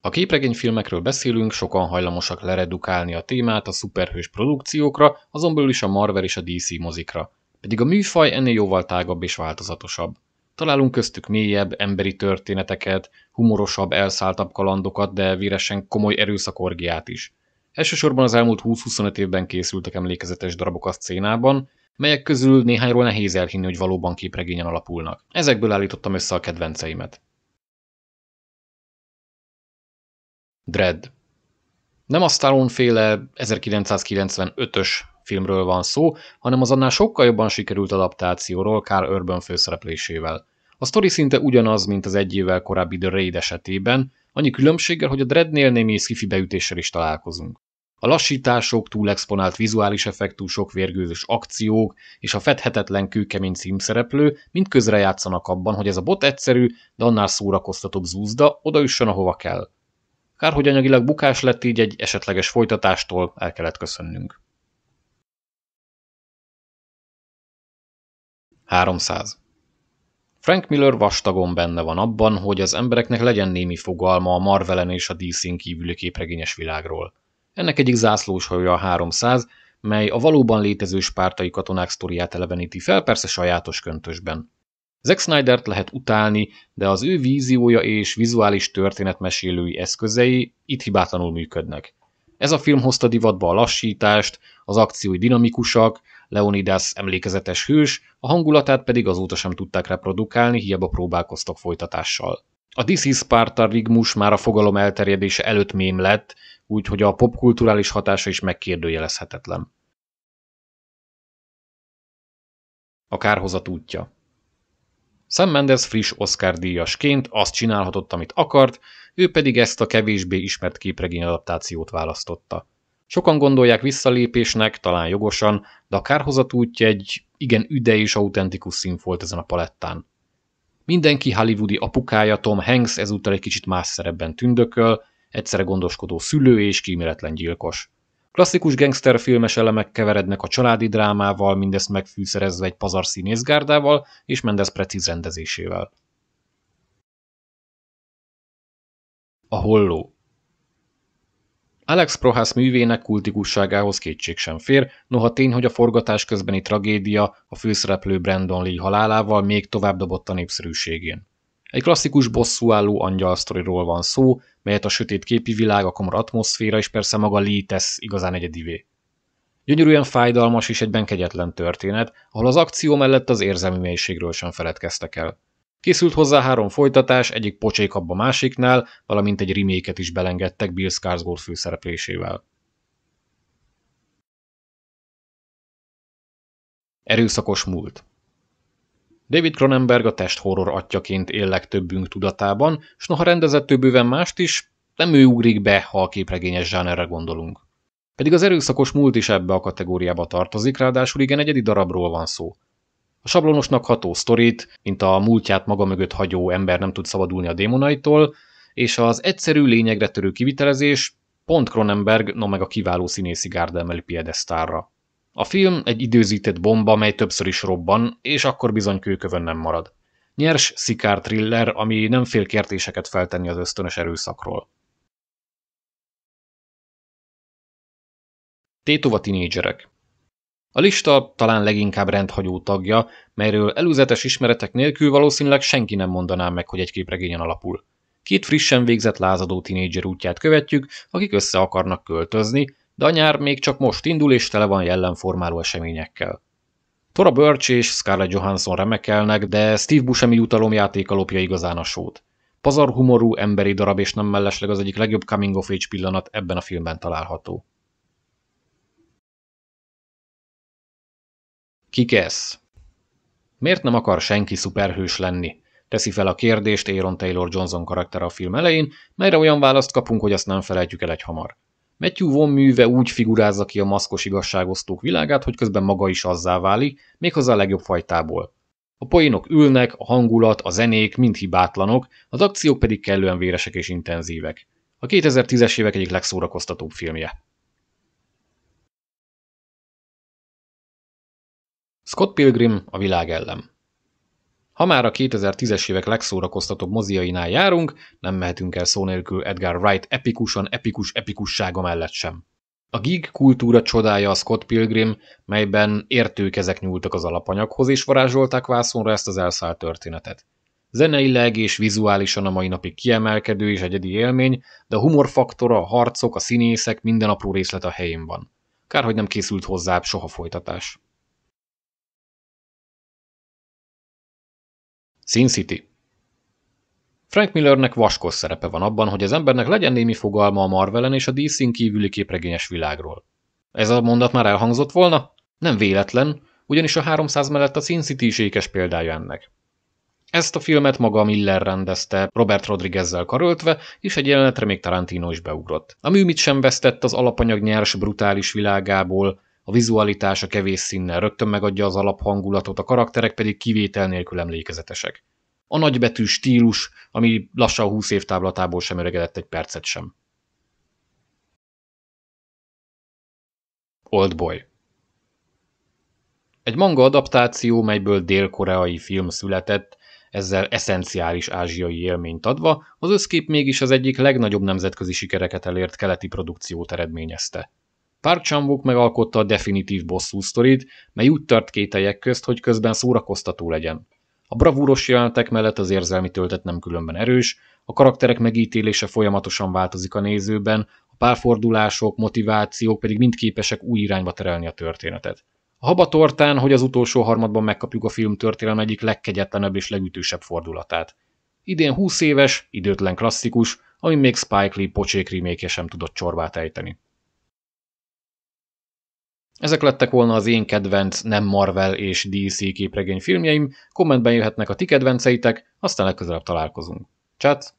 A képregényfilmekről beszélünk, sokan hajlamosak leredukálni a témát a szuperhős produkciókra, azon belül is a Marvel és a DC mozikra. Pedig a műfaj ennél jóval tágabb és változatosabb. Találunk köztük mélyebb, emberi történeteket, humorosabb, elszálltabb kalandokat, de véresen komoly erőszakorgiát is. Elsősorban az elmúlt 20-25 évben készültek emlékezetes darabok a szcénában, melyek közül néhányról nehéz elhinni, hogy valóban képregényen alapulnak. Ezekből állítottam össze a kedvenceimet. Dread. Nem a Stallone féle 1995-ös filmről van szó, hanem az annál sokkal jobban sikerült adaptációról Carl Urban főszereplésével. A sztori szinte ugyanaz, mint az egy évvel korábbi The Raid esetében, annyi különbséggel, hogy a Dreadnél némi sci beütéssel is találkozunk. A lassítások, túlexponált vizuális effektusok, vérgőzös akciók és a fedhetetlen kőkemény címszereplő mind közre játszanak abban, hogy ez a bot egyszerű, de annál szórakoztatóbb zúzda odaüssön, ahova kell. Kár, hogy anyagilag bukás lett, így egy esetleges folytatástól el kellett köszönnünk. 300. Frank Miller vastagon benne van abban, hogy az embereknek legyen némi fogalma a Marvelen és a DC-n kívüli képregényes világról. Ennek egyik zászlós hajója a 300, mely a valóban létező spártai katonák sztoriát eleveníti fel, persze sajátos köntösben. Zack Snydert lehet utálni, de az ő víziója és vizuális történetmesélői eszközei itt hibátlanul működnek. Ez a film hozta divatba a lassítást, az akciói dinamikusak, Leonidas emlékezetes hős, a hangulatát pedig azóta sem tudták reprodukálni, hiába próbálkoztak folytatással. A This is Sparta rigmus már a fogalom elterjedése előtt mém lett, úgyhogy a popkulturális hatása is megkérdőjelezhetetlen. A kárhozat útja Sam Mendes friss Oscar díjasként azt csinálhatott, amit akart, ő pedig ezt a kevésbé ismert képregény adaptációt választotta. Sokan gondolják visszalépésnek, talán jogosan, de a kárhozat útja egy igen üde és autentikus szín volt ezen a palettán. Mindenki hollywoodi apukája Tom Hanks ezúttal egy kicsit más szerepben tündököl, egyszerre gondoskodó szülő és kíméletlen gyilkos. Klasszikus filmes elemek keverednek a családi drámával, mindezt megfűszerezve egy pazar színészgárdával és Mendez precíz rendezésével. A holló Alex Prohász művének kultikusságához kétség sem fér, noha tény, hogy a forgatás közbeni tragédia a főszereplő Brandon Lee halálával még tovább dobott a népszerűségén. Egy klasszikus bosszúálló angyalsztoriról van szó, melyet a sötét képi világ, a komor atmoszféra és persze maga Lee tesz igazán egyedivé. Gyönyörűen fájdalmas és egyben kegyetlen történet, ahol az akció mellett az érzelmi mélységről sem feledkeztek el. Készült hozzá három folytatás, egyik pocsékabb a másiknál, valamint egy riméket is belengedtek Bill Skarsgård főszereplésével. Erőszakos múlt David Cronenberg a testhorror atyaként él legtöbbünk tudatában, s noha rendezett bőven mást is, nem ő ugrik be, ha a képregényes zsánerre gondolunk. Pedig az erőszakos múlt is ebbe a kategóriába tartozik, ráadásul igen egyedi darabról van szó. A sablonosnak ható sztorit, mint a múltját maga mögött hagyó ember nem tud szabadulni a démonaitól, és az egyszerű lényegre törő kivitelezés pont Cronenberg, no meg a kiváló színészi gárda piedesztárra. A film egy időzített bomba, mely többször is robban, és akkor bizony kőkövön nem marad. Nyers, szikár thriller, ami nem fél kértéseket feltenni az ösztönös erőszakról. Tétova tinédzserek A lista talán leginkább rendhagyó tagja, melyről előzetes ismeretek nélkül valószínűleg senki nem mondaná meg, hogy egy képregényen alapul. Két frissen végzett lázadó tinédzser útját követjük, akik össze akarnak költözni, de a nyár még csak most indul és tele van jellemformáló eseményekkel. Tora Birch és Scarlett Johansson remekelnek, de Steve Buscemi utalomjáték alapja igazán a sót. Pazar humorú emberi darab és nem mellesleg az egyik legjobb coming of age pillanat ebben a filmben található. Kikesz? Miért nem akar senki szuperhős lenni? Teszi fel a kérdést Aaron Taylor Johnson karakter a film elején, melyre olyan választ kapunk, hogy azt nem felejtjük el egy hamar. Matthew műve úgy figurázza ki a maszkos igazságosztók világát, hogy közben maga is azzá válik, méghozzá a legjobb fajtából. A poénok ülnek, a hangulat, a zenék mind hibátlanok, az akciók pedig kellően véresek és intenzívek. A 2010-es évek egyik legszórakoztatóbb filmje. Scott Pilgrim, a világ ellen. Ha már a 2010-es évek legszórakoztatóbb moziainál járunk, nem mehetünk el szó nélkül Edgar Wright epikusan epikus epikussága mellett sem. A gig kultúra csodája a Scott Pilgrim, melyben értőkezek nyúltak az alapanyaghoz, és varázsolták vászonra ezt az elszállt történetet. Zeneileg és vizuálisan a mai napig kiemelkedő és egyedi élmény, de a humorfaktora, a harcok, a színészek, minden apró részlet a helyén van. Kár, hogy nem készült hozzá soha folytatás. Sin City Frank Millernek vaskos szerepe van abban, hogy az embernek legyen némi fogalma a Marvelen és a dc kívüli képregényes világról. Ez a mondat már elhangzott volna? Nem véletlen, ugyanis a 300 mellett a Sin City is ékes példája ennek. Ezt a filmet maga Miller rendezte, Robert Rodriguezzel karöltve, és egy jelenetre még Tarantino is beugrott. A műmit sem vesztett az alapanyag nyers, brutális világából, a vizualitás a kevés színnel rögtön megadja az alaphangulatot, a karakterek pedig kivétel nélkül emlékezetesek. A nagybetű stílus, ami lassan 20 év táblatából sem öregedett egy percet sem. Oldboy Egy manga adaptáció, melyből dél-koreai film született, ezzel eszenciális ázsiai élményt adva, az összkép mégis az egyik legnagyobb nemzetközi sikereket elért keleti produkciót eredményezte. Park chan megalkotta a definitív bosszú sztorit, mely úgy tart kételyek közt, hogy közben szórakoztató legyen. A bravúros jelentek mellett az érzelmi töltet nem különben erős, a karakterek megítélése folyamatosan változik a nézőben, a párfordulások, motivációk pedig mind képesek új irányba terelni a történetet. A habatortán, hogy az utolsó harmadban megkapjuk a film történelem egyik legkegyetlenebb és legütősebb fordulatát. Idén 20 éves, időtlen klasszikus, ami még Spike Lee pocsék sem tudott csorbát ejteni. Ezek lettek volna az én kedvenc nem Marvel és DC képregény filmjeim, kommentben jöhetnek a ti kedvenceitek, aztán legközelebb találkozunk. Csát!